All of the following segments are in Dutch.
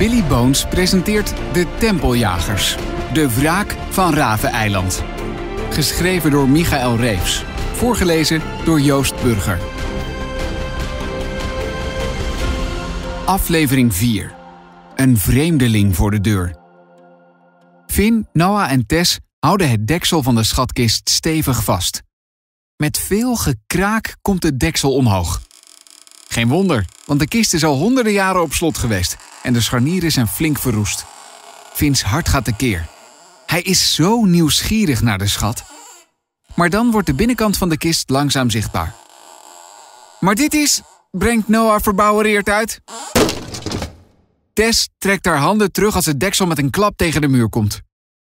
Billy Bones presenteert De Tempeljagers. De wraak van Raveneiland. Geschreven door Michael Reefs. Voorgelezen door Joost Burger. Aflevering 4. Een vreemdeling voor de deur. Finn, Noah en Tess houden het deksel van de schatkist stevig vast. Met veel gekraak komt het deksel omhoog. Geen wonder, want de kist is al honderden jaren op slot geweest en de scharnieren zijn flink verroest. Vins hart gaat tekeer. Hij is zo nieuwsgierig naar de schat. Maar dan wordt de binnenkant van de kist langzaam zichtbaar. Maar dit is, brengt Noah verbouwereerd uit. Tess trekt haar handen terug als het deksel met een klap tegen de muur komt.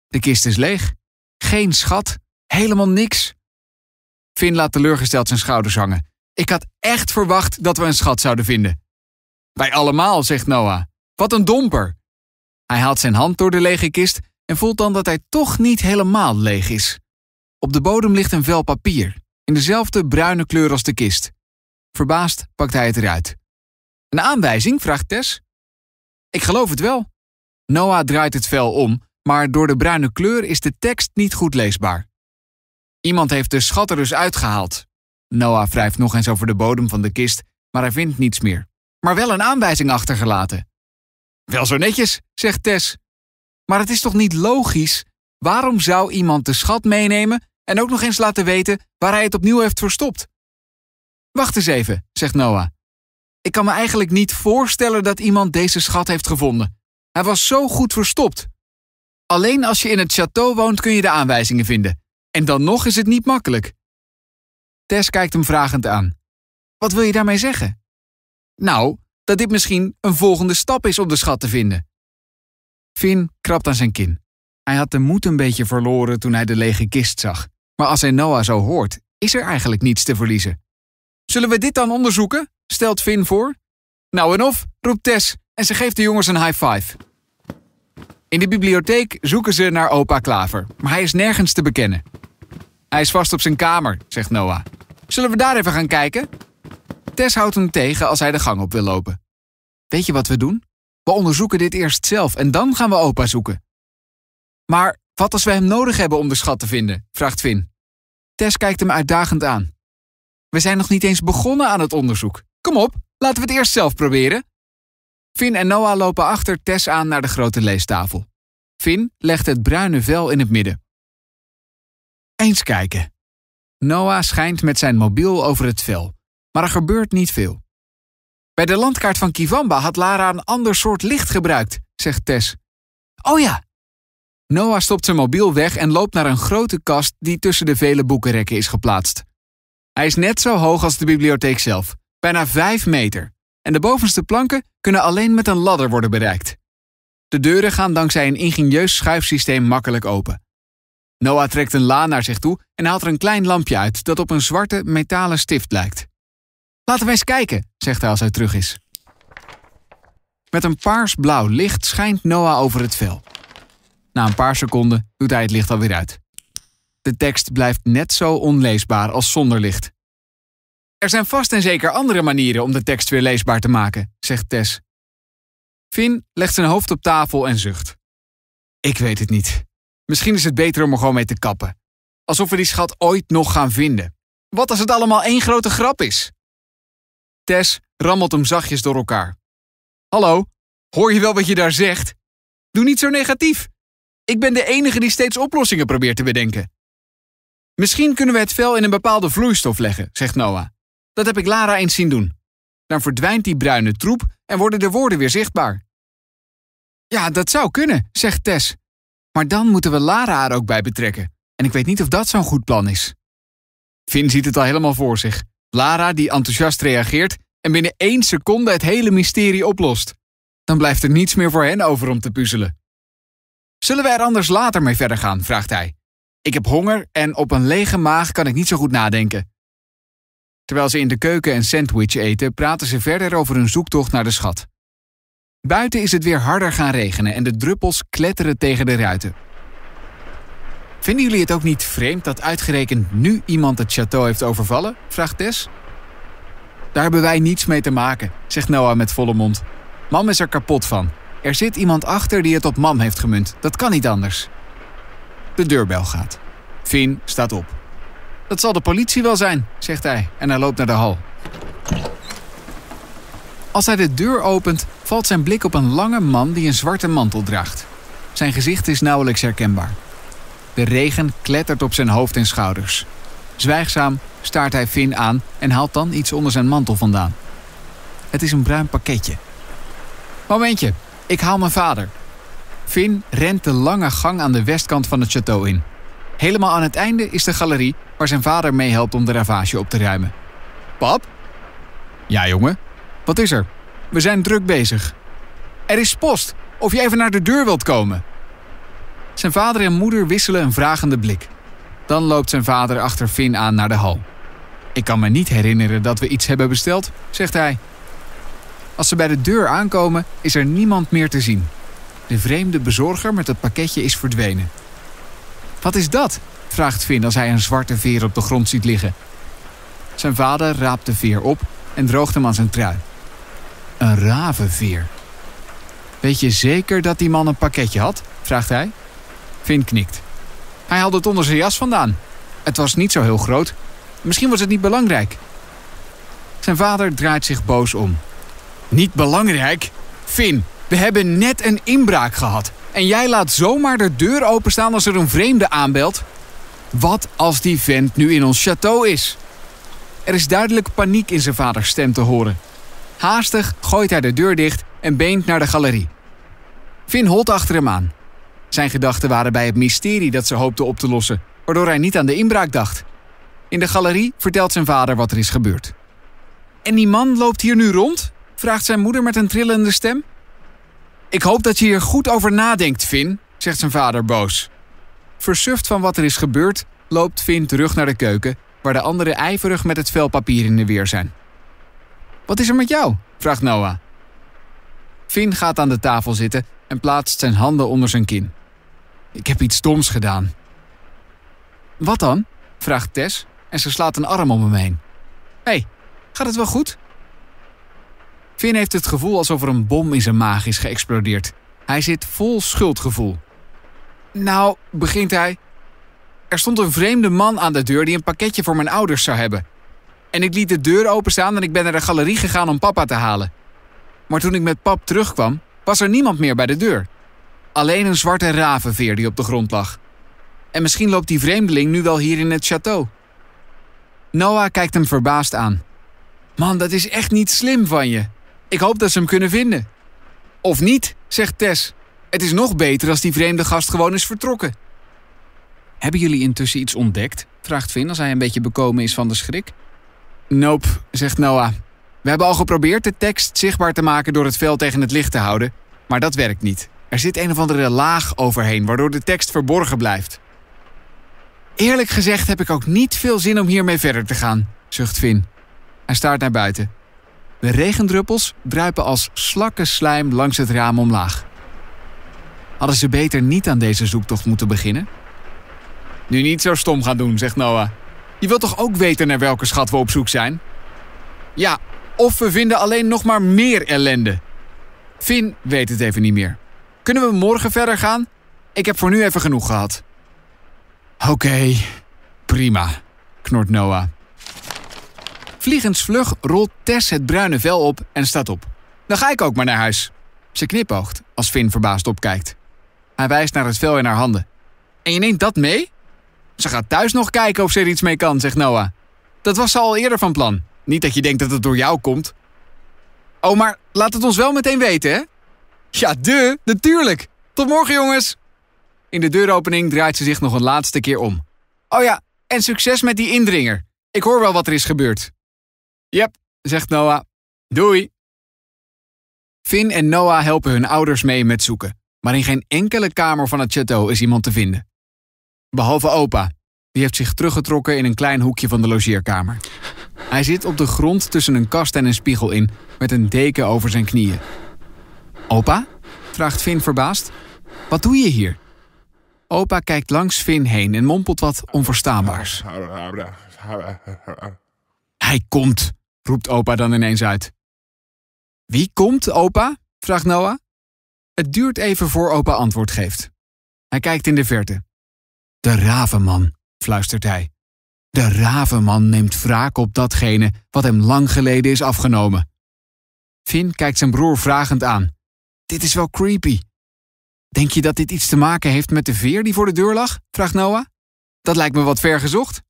De kist is leeg. Geen schat. Helemaal niks. Finn laat teleurgesteld zijn schouders hangen ik had echt verwacht dat we een schat zouden vinden. Wij allemaal, zegt Noah. Wat een domper. Hij haalt zijn hand door de lege kist en voelt dan dat hij toch niet helemaal leeg is. Op de bodem ligt een vel papier, in dezelfde bruine kleur als de kist. Verbaasd pakt hij het eruit. Een aanwijzing? vraagt Tess. Ik geloof het wel. Noah draait het vel om, maar door de bruine kleur is de tekst niet goed leesbaar. Iemand heeft de schat er dus uitgehaald, Noah wrijft nog eens over de bodem van de kist, maar hij vindt niets meer. Maar wel een aanwijzing achtergelaten. Wel zo netjes, zegt Tess. Maar het is toch niet logisch? Waarom zou iemand de schat meenemen en ook nog eens laten weten waar hij het opnieuw heeft verstopt? Wacht eens even, zegt Noah. Ik kan me eigenlijk niet voorstellen dat iemand deze schat heeft gevonden. Hij was zo goed verstopt. Alleen als je in het château woont kun je de aanwijzingen vinden. En dan nog is het niet makkelijk. Tess kijkt hem vragend aan. Wat wil je daarmee zeggen? Nou, dat dit misschien een volgende stap is om de schat te vinden. Finn krabt aan zijn kin. Hij had de moed een beetje verloren toen hij de lege kist zag. Maar als hij Noah zo hoort, is er eigenlijk niets te verliezen. Zullen we dit dan onderzoeken? stelt Finn voor. Nou en of, roept Tess en ze geeft de jongens een high five. In de bibliotheek zoeken ze naar opa Klaver, maar hij is nergens te bekennen. Hij is vast op zijn kamer, zegt Noah. Zullen we daar even gaan kijken? Tess houdt hem tegen als hij de gang op wil lopen. Weet je wat we doen? We onderzoeken dit eerst zelf en dan gaan we opa zoeken. Maar wat als we hem nodig hebben om de schat te vinden? vraagt Finn. Tess kijkt hem uitdagend aan. We zijn nog niet eens begonnen aan het onderzoek. Kom op, laten we het eerst zelf proberen. Finn en Noah lopen achter Tess aan naar de grote leestafel. Finn legt het bruine vel in het midden. Eens kijken. Noah schijnt met zijn mobiel over het vel, maar er gebeurt niet veel. Bij de landkaart van Kivamba had Lara een ander soort licht gebruikt, zegt Tess. Oh ja! Noah stopt zijn mobiel weg en loopt naar een grote kast die tussen de vele boekenrekken is geplaatst. Hij is net zo hoog als de bibliotheek zelf, bijna 5 meter. En de bovenste planken kunnen alleen met een ladder worden bereikt. De deuren gaan dankzij een ingenieus schuifsysteem makkelijk open. Noah trekt een la naar zich toe en haalt er een klein lampje uit dat op een zwarte metalen stift lijkt. Laten we eens kijken, zegt hij als hij terug is. Met een paarsblauw licht schijnt Noah over het vel. Na een paar seconden doet hij het licht alweer uit. De tekst blijft net zo onleesbaar als zonder licht. Er zijn vast en zeker andere manieren om de tekst weer leesbaar te maken, zegt Tess. Finn legt zijn hoofd op tafel en zucht. Ik weet het niet. Misschien is het beter om er gewoon mee te kappen. Alsof we die schat ooit nog gaan vinden. Wat als het allemaal één grote grap is? Tess rammelt hem zachtjes door elkaar. Hallo, hoor je wel wat je daar zegt? Doe niet zo negatief. Ik ben de enige die steeds oplossingen probeert te bedenken. Misschien kunnen we het vel in een bepaalde vloeistof leggen, zegt Noah. Dat heb ik Lara eens zien doen. Dan verdwijnt die bruine troep en worden de woorden weer zichtbaar. Ja, dat zou kunnen, zegt Tess. Maar dan moeten we Lara er ook bij betrekken. En ik weet niet of dat zo'n goed plan is. Finn ziet het al helemaal voor zich. Lara die enthousiast reageert en binnen één seconde het hele mysterie oplost. Dan blijft er niets meer voor hen over om te puzzelen. Zullen we er anders later mee verder gaan? vraagt hij. Ik heb honger en op een lege maag kan ik niet zo goed nadenken. Terwijl ze in de keuken een sandwich eten, praten ze verder over hun zoektocht naar de schat. Buiten is het weer harder gaan regenen en de druppels kletteren tegen de ruiten. Vinden jullie het ook niet vreemd dat uitgerekend nu iemand het château heeft overvallen? vraagt Tess. Daar hebben wij niets mee te maken, zegt Noah met volle mond. Mam is er kapot van. Er zit iemand achter die het op mam heeft gemunt. Dat kan niet anders. De deurbel gaat. Finn staat op. Dat zal de politie wel zijn, zegt hij en hij loopt naar de hal. Als hij de deur opent, valt zijn blik op een lange man die een zwarte mantel draagt. Zijn gezicht is nauwelijks herkenbaar. De regen klettert op zijn hoofd en schouders. Zwijgzaam staart hij Finn aan en haalt dan iets onder zijn mantel vandaan. Het is een bruin pakketje. Momentje, ik haal mijn vader. Finn rent de lange gang aan de westkant van het château in. Helemaal aan het einde is de galerie waar zijn vader meehelpt om de ravage op te ruimen. Pap? Ja, jongen. Wat is er? We zijn druk bezig. Er is post. Of je even naar de deur wilt komen. Zijn vader en moeder wisselen een vragende blik. Dan loopt zijn vader achter Finn aan naar de hal. Ik kan me niet herinneren dat we iets hebben besteld, zegt hij. Als ze bij de deur aankomen, is er niemand meer te zien. De vreemde bezorger met het pakketje is verdwenen. Wat is dat? vraagt Finn als hij een zwarte veer op de grond ziet liggen. Zijn vader raapt de veer op en droogt hem aan zijn trui. Een ravenveer. Weet je zeker dat die man een pakketje had? vraagt hij. Finn knikt. Hij haalde het onder zijn jas vandaan. Het was niet zo heel groot. Misschien was het niet belangrijk. Zijn vader draait zich boos om. Niet belangrijk? Finn, we hebben net een inbraak gehad. En jij laat zomaar de deur openstaan als er een vreemde aanbelt. Wat als die vent nu in ons château is? Er is duidelijk paniek in zijn vaders stem te horen. Haastig gooit hij de deur dicht en beent naar de galerie. Finn holt achter hem aan. Zijn gedachten waren bij het mysterie dat ze hoopte op te lossen, waardoor hij niet aan de inbraak dacht. In de galerie vertelt zijn vader wat er is gebeurd. En die man loopt hier nu rond? vraagt zijn moeder met een trillende stem. Ik hoop dat je hier goed over nadenkt, Finn, zegt zijn vader boos. Versuft van wat er is gebeurd, loopt Finn terug naar de keuken, waar de anderen ijverig met het vel papier in de weer zijn. Wat is er met jou? vraagt Noah. Finn gaat aan de tafel zitten en plaatst zijn handen onder zijn kin. Ik heb iets doms gedaan. Wat dan? vraagt Tess en ze slaat een arm om hem heen. Hé, hey, gaat het wel goed? Finn heeft het gevoel alsof er een bom in zijn maag is geëxplodeerd. Hij zit vol schuldgevoel. Nou, begint hij. Er stond een vreemde man aan de deur die een pakketje voor mijn ouders zou hebben. En ik liet de deur openstaan en ik ben naar de galerie gegaan om papa te halen. Maar toen ik met pap terugkwam, was er niemand meer bij de deur. Alleen een zwarte ravenveer die op de grond lag. En misschien loopt die vreemdeling nu wel hier in het château. Noah kijkt hem verbaasd aan. Man, dat is echt niet slim van je. Ik hoop dat ze hem kunnen vinden. Of niet, zegt Tess. Het is nog beter als die vreemde gast gewoon is vertrokken. Hebben jullie intussen iets ontdekt? vraagt Finn als hij een beetje bekomen is van de schrik. Nope, zegt Noah. We hebben al geprobeerd de tekst zichtbaar te maken door het vel tegen het licht te houden, maar dat werkt niet. Er zit een of andere laag overheen, waardoor de tekst verborgen blijft. Eerlijk gezegd heb ik ook niet veel zin om hiermee verder te gaan, zucht Finn. Hij staart naar buiten. De regendruppels druipen als slakken slijm langs het raam omlaag. Hadden ze beter niet aan deze zoektocht moeten beginnen? Nu niet zo stom gaan doen, zegt Noah. Je wilt toch ook weten naar welke schat we op zoek zijn? Ja, of we vinden alleen nog maar meer ellende. Finn weet het even niet meer. Kunnen we morgen verder gaan? Ik heb voor nu even genoeg gehad. Oké, prima, knort Noah. Vliegensvlug rolt Tess het bruine vel op en staat op. Dan ga ik ook maar naar huis. Ze knipoogt als Finn verbaasd opkijkt. Hij wijst naar het vel in haar handen. En je neemt dat mee? Ze gaat thuis nog kijken of ze er iets mee kan, zegt Noah. Dat was ze al eerder van plan. Niet dat je denkt dat het door jou komt. Oh, maar laat het ons wel meteen weten, hè? Ja, de, natuurlijk. Tot morgen, jongens. In de deuropening draait ze zich nog een laatste keer om. Oh ja, en succes met die indringer. Ik hoor wel wat er is gebeurd. Yep, zegt Noah. Doei. Finn en Noah helpen hun ouders mee met zoeken. Maar in geen enkele kamer van het château is iemand te vinden. Behalve opa. Die heeft zich teruggetrokken in een klein hoekje van de logeerkamer. Hij zit op de grond tussen een kast en een spiegel in, met een deken over zijn knieën. Opa? vraagt Fin verbaasd. Wat doe je hier? Opa kijkt langs Fin heen en mompelt wat onverstaanbaars. Hij komt, roept opa dan ineens uit. Wie komt, opa? vraagt Noah. Het duurt even voor opa antwoord geeft. Hij kijkt in de verte. De ravenman, fluistert hij. De ravenman neemt wraak op datgene wat hem lang geleden is afgenomen. Finn kijkt zijn broer vragend aan. Dit is wel creepy. Denk je dat dit iets te maken heeft met de veer die voor de deur lag? vraagt Noah. Dat lijkt me wat ver gezocht.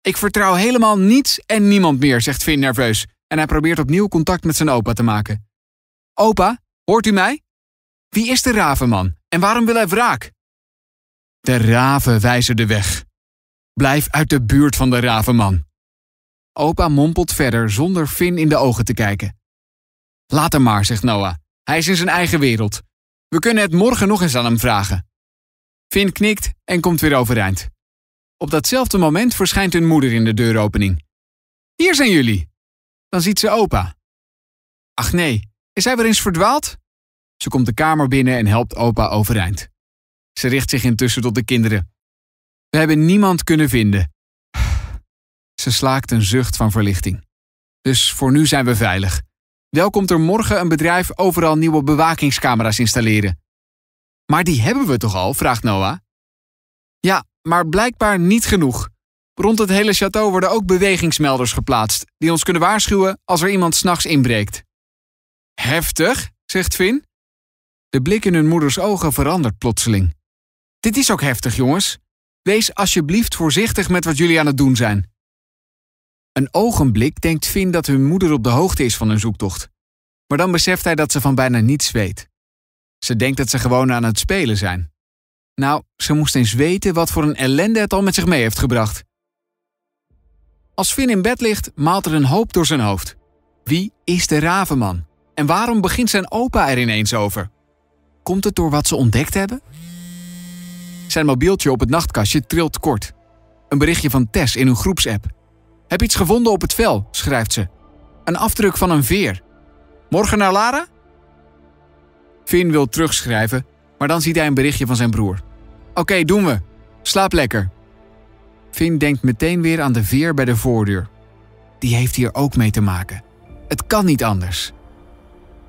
Ik vertrouw helemaal niets en niemand meer, zegt Finn nerveus en hij probeert opnieuw contact met zijn opa te maken. Opa, hoort u mij? Wie is de ravenman en waarom wil hij wraak? De raven wijzen de weg. Blijf uit de buurt van de ravenman. Opa mompelt verder zonder Finn in de ogen te kijken. Laat hem maar, zegt Noah. Hij is in zijn eigen wereld. We kunnen het morgen nog eens aan hem vragen. Finn knikt en komt weer overeind. Op datzelfde moment verschijnt hun moeder in de deuropening. Hier zijn jullie. Dan ziet ze opa. Ach nee, is hij weer eens verdwaald? Ze komt de kamer binnen en helpt opa overeind. Ze richt zich intussen tot de kinderen. We hebben niemand kunnen vinden. Ze slaakt een zucht van verlichting. Dus voor nu zijn we veilig. Wel komt er morgen een bedrijf overal nieuwe bewakingscamera's installeren. Maar die hebben we toch al? vraagt Noah. Ja, maar blijkbaar niet genoeg. Rond het hele château worden ook bewegingsmelders geplaatst, die ons kunnen waarschuwen als er iemand s'nachts inbreekt. Heftig, zegt Finn. De blik in hun moeders ogen verandert plotseling. Dit is ook heftig, jongens. Wees alsjeblieft voorzichtig met wat jullie aan het doen zijn. Een ogenblik denkt Finn dat hun moeder op de hoogte is van hun zoektocht. Maar dan beseft hij dat ze van bijna niets weet. Ze denkt dat ze gewoon aan het spelen zijn. Nou, ze moest eens weten wat voor een ellende het al met zich mee heeft gebracht. Als Finn in bed ligt, maalt er een hoop door zijn hoofd. Wie is de ravenman? En waarom begint zijn opa er ineens over? Komt het door wat ze ontdekt hebben? Zijn mobieltje op het nachtkastje trilt kort. Een berichtje van Tess in hun groepsapp. Heb iets gevonden op het vel, schrijft ze. Een afdruk van een veer. Morgen naar Lara? Finn wil terugschrijven, maar dan ziet hij een berichtje van zijn broer. Oké, doen we. Slaap lekker. Finn denkt meteen weer aan de veer bij de voordeur. Die heeft hier ook mee te maken. Het kan niet anders.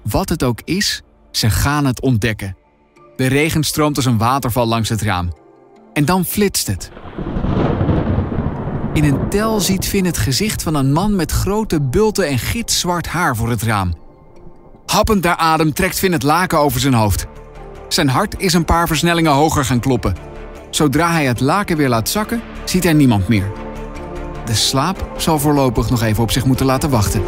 Wat het ook is, ze gaan het ontdekken. De regen stroomt als een waterval langs het raam. En dan flitst het. In een tel ziet Finn het gezicht van een man met grote bulten en gitzwart haar voor het raam. Happend naar adem trekt Finn het laken over zijn hoofd. Zijn hart is een paar versnellingen hoger gaan kloppen. Zodra hij het laken weer laat zakken, ziet hij niemand meer. De slaap zal voorlopig nog even op zich moeten laten wachten.